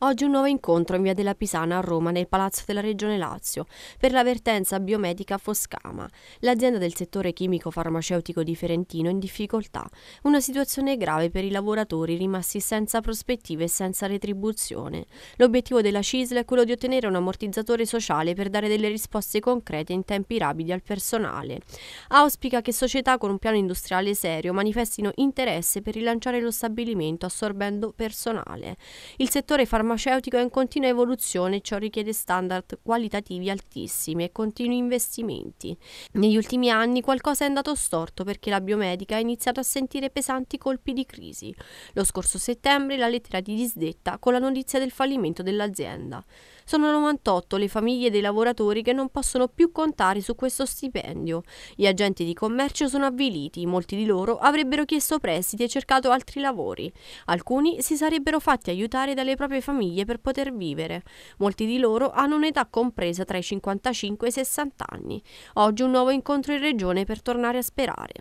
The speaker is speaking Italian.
Oggi un nuovo incontro in via della Pisana a Roma nel Palazzo della Regione Lazio per l'avvertenza biomedica Foscama. L'azienda del settore chimico-farmaceutico di Ferentino in difficoltà. Una situazione grave per i lavoratori rimasti senza prospettive e senza retribuzione. L'obiettivo della CISL è quello di ottenere un ammortizzatore sociale per dare delle risposte concrete in tempi rapidi al personale. Auspica che società con un piano industriale serio manifestino interesse per rilanciare lo stabilimento assorbendo personale. Il settore farmaceutico farmaceutico è in continua evoluzione e ciò richiede standard qualitativi altissimi e continui investimenti. Negli ultimi anni qualcosa è andato storto perché la biomedica ha iniziato a sentire pesanti colpi di crisi. Lo scorso settembre la lettera di disdetta con la notizia del fallimento dell'azienda. Sono 98 le famiglie dei lavoratori che non possono più contare su questo stipendio. Gli agenti di commercio sono avviliti, molti di loro avrebbero chiesto prestiti e cercato altri lavori. Alcuni si sarebbero fatti aiutare dalle proprie famiglie famiglie per poter vivere. Molti di loro hanno un'età compresa tra i 55 e i 60 anni. Oggi un nuovo incontro in regione per tornare a sperare.